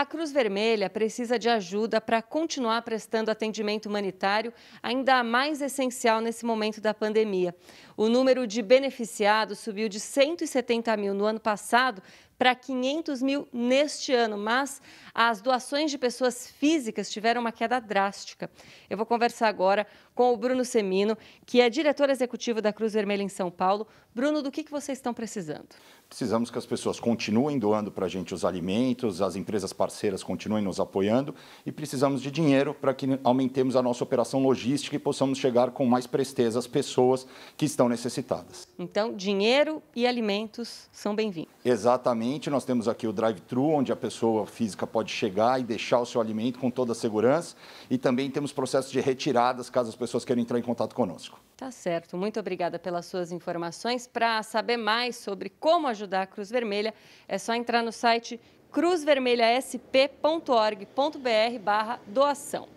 A Cruz Vermelha precisa de ajuda para continuar prestando atendimento humanitário, ainda mais essencial nesse momento da pandemia. O número de beneficiados subiu de 170 mil no ano passado para 500 mil neste ano, mas as doações de pessoas físicas tiveram uma queda drástica. Eu vou conversar agora com o Bruno Semino, que é diretor executivo da Cruz Vermelha em São Paulo. Bruno, do que, que vocês estão precisando? Precisamos que as pessoas continuem doando para a gente os alimentos, as empresas parceiras continuem nos apoiando e precisamos de dinheiro para que aumentemos a nossa operação logística e possamos chegar com mais presteza às pessoas que estão necessitadas. Então, dinheiro e alimentos são bem-vindos. Exatamente, nós temos aqui o drive-thru, onde a pessoa física pode chegar e deixar o seu alimento com toda a segurança. E também temos processos de retiradas, caso as pessoas queiram entrar em contato conosco. Tá certo, muito obrigada pelas suas informações. Para saber mais sobre como ajudar a Cruz Vermelha, é só entrar no site cruzvermelhasp.org.br barra doação.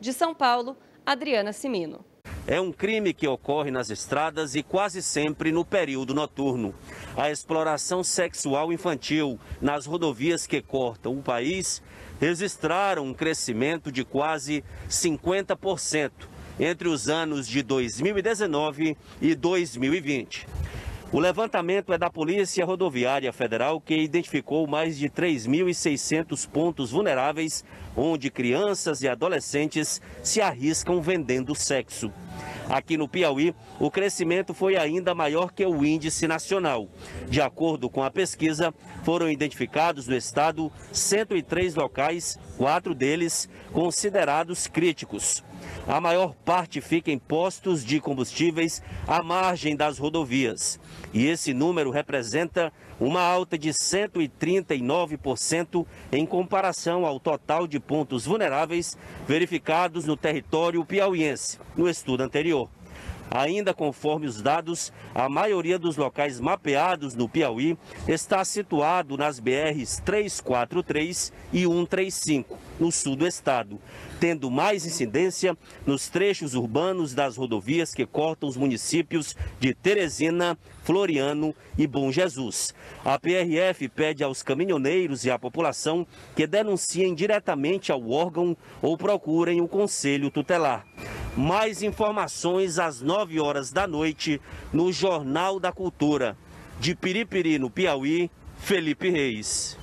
De São Paulo, Adriana Simino. É um crime que ocorre nas estradas e quase sempre no período noturno. A exploração sexual infantil nas rodovias que cortam o país registraram um crescimento de quase 50% entre os anos de 2019 e 2020. O levantamento é da Polícia Rodoviária Federal, que identificou mais de 3.600 pontos vulneráveis onde crianças e adolescentes se arriscam vendendo sexo. Aqui no Piauí, o crescimento foi ainda maior que o índice nacional. De acordo com a pesquisa, foram identificados no estado 103 locais, quatro deles considerados críticos. A maior parte fica em postos de combustíveis à margem das rodovias. E esse número representa uma alta de 139% em comparação ao total de pontos vulneráveis verificados no território piauiense no estudo anterior. Ainda conforme os dados, a maioria dos locais mapeados no Piauí está situado nas BRs 343 e 135, no sul do estado, tendo mais incidência nos trechos urbanos das rodovias que cortam os municípios de Teresina, Floriano e Bom Jesus. A PRF pede aos caminhoneiros e à população que denunciem diretamente ao órgão ou procurem o um conselho tutelar. Mais informações às 9 horas da noite no Jornal da Cultura. De Piripiri, no Piauí, Felipe Reis.